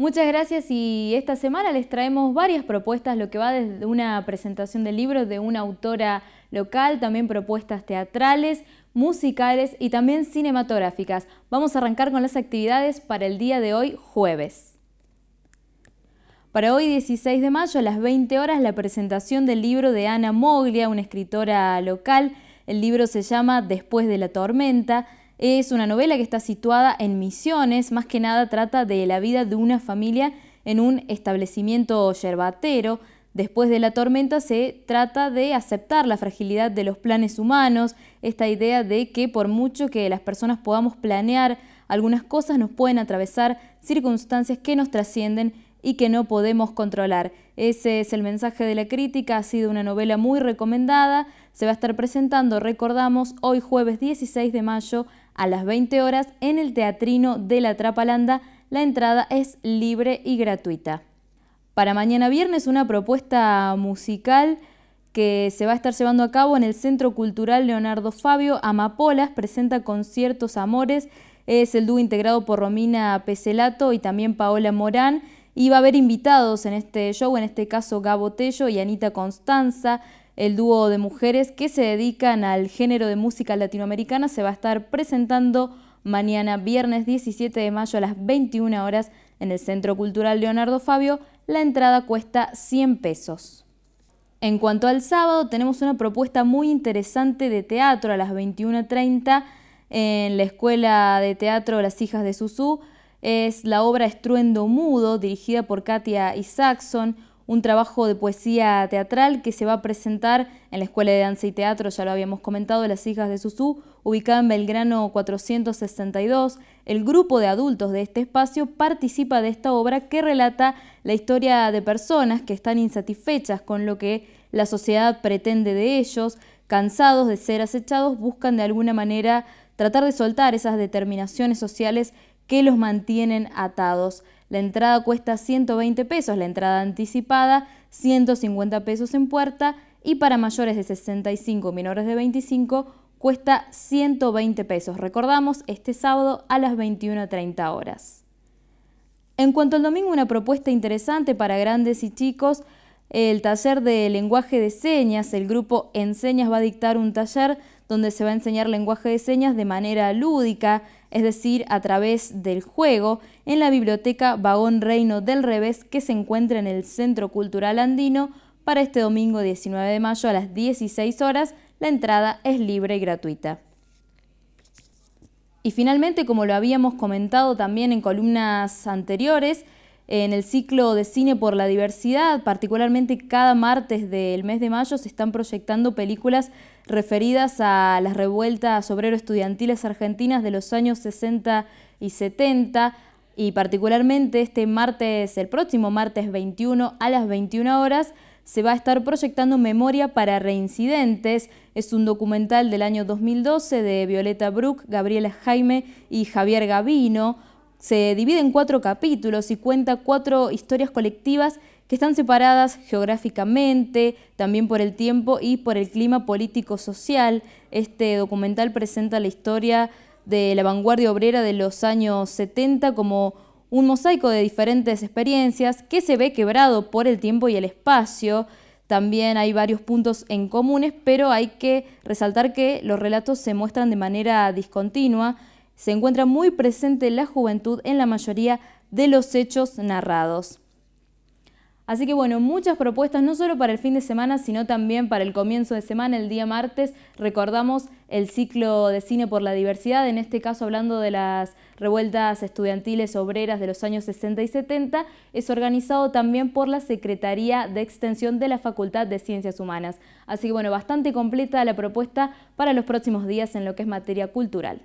Muchas gracias y esta semana les traemos varias propuestas, lo que va desde una presentación del libro de una autora local, también propuestas teatrales, musicales y también cinematográficas. Vamos a arrancar con las actividades para el día de hoy, jueves. Para hoy 16 de mayo a las 20 horas la presentación del libro de Ana Moglia, una escritora local. El libro se llama Después de la tormenta. Es una novela que está situada en Misiones, más que nada trata de la vida de una familia en un establecimiento yerbatero. Después de la tormenta se trata de aceptar la fragilidad de los planes humanos, esta idea de que por mucho que las personas podamos planear algunas cosas, nos pueden atravesar circunstancias que nos trascienden y que no podemos controlar. Ese es el mensaje de la crítica, ha sido una novela muy recomendada, se va a estar presentando, recordamos, hoy jueves 16 de mayo a las 20 horas en el Teatrino de la Trapalanda. La entrada es libre y gratuita. Para mañana viernes una propuesta musical que se va a estar llevando a cabo en el Centro Cultural Leonardo Fabio. Amapolas presenta conciertos Amores. Es el dúo integrado por Romina Peselato y también Paola Morán. Y va a haber invitados en este show, en este caso Gabo Tello y Anita Constanza. El dúo de mujeres que se dedican al género de música latinoamericana se va a estar presentando mañana viernes 17 de mayo a las 21 horas en el Centro Cultural Leonardo Fabio. La entrada cuesta 100 pesos. En cuanto al sábado, tenemos una propuesta muy interesante de teatro a las 21.30 en la Escuela de Teatro Las Hijas de Susú. Es la obra Estruendo Mudo, dirigida por Katia Isaacson, un trabajo de poesía teatral que se va a presentar en la Escuela de Danza y Teatro, ya lo habíamos comentado, Las Hijas de Susú, ubicada en Belgrano 462. El grupo de adultos de este espacio participa de esta obra que relata la historia de personas que están insatisfechas con lo que la sociedad pretende de ellos, cansados de ser acechados, buscan de alguna manera tratar de soltar esas determinaciones sociales que los mantienen atados. La entrada cuesta 120 pesos, la entrada anticipada 150 pesos en puerta y para mayores de 65 menores de 25 cuesta 120 pesos. Recordamos, este sábado a las 21.30 horas. En cuanto al domingo, una propuesta interesante para grandes y chicos, el taller de lenguaje de señas, el grupo Enseñas va a dictar un taller donde se va a enseñar lenguaje de señas de manera lúdica, es decir, a través del juego, en la biblioteca Vagón Reino del Revés que se encuentra en el Centro Cultural Andino para este domingo 19 de mayo a las 16 horas. La entrada es libre y gratuita. Y finalmente, como lo habíamos comentado también en columnas anteriores, en el ciclo de cine por la diversidad, particularmente cada martes del mes de mayo se están proyectando películas referidas a las revueltas obrero-estudiantiles argentinas de los años 60 y 70 y particularmente este martes, el próximo martes 21 a las 21 horas, se va a estar proyectando Memoria para Reincidentes. Es un documental del año 2012 de Violeta Brook, Gabriela Jaime y Javier Gavino se divide en cuatro capítulos y cuenta cuatro historias colectivas que están separadas geográficamente, también por el tiempo y por el clima político-social. Este documental presenta la historia de la vanguardia obrera de los años 70 como un mosaico de diferentes experiencias que se ve quebrado por el tiempo y el espacio. También hay varios puntos en comunes, pero hay que resaltar que los relatos se muestran de manera discontinua se encuentra muy presente la juventud en la mayoría de los hechos narrados. Así que bueno, muchas propuestas no solo para el fin de semana, sino también para el comienzo de semana, el día martes. Recordamos el ciclo de cine por la diversidad, en este caso hablando de las revueltas estudiantiles obreras de los años 60 y 70, es organizado también por la Secretaría de Extensión de la Facultad de Ciencias Humanas. Así que bueno, bastante completa la propuesta para los próximos días en lo que es materia cultural.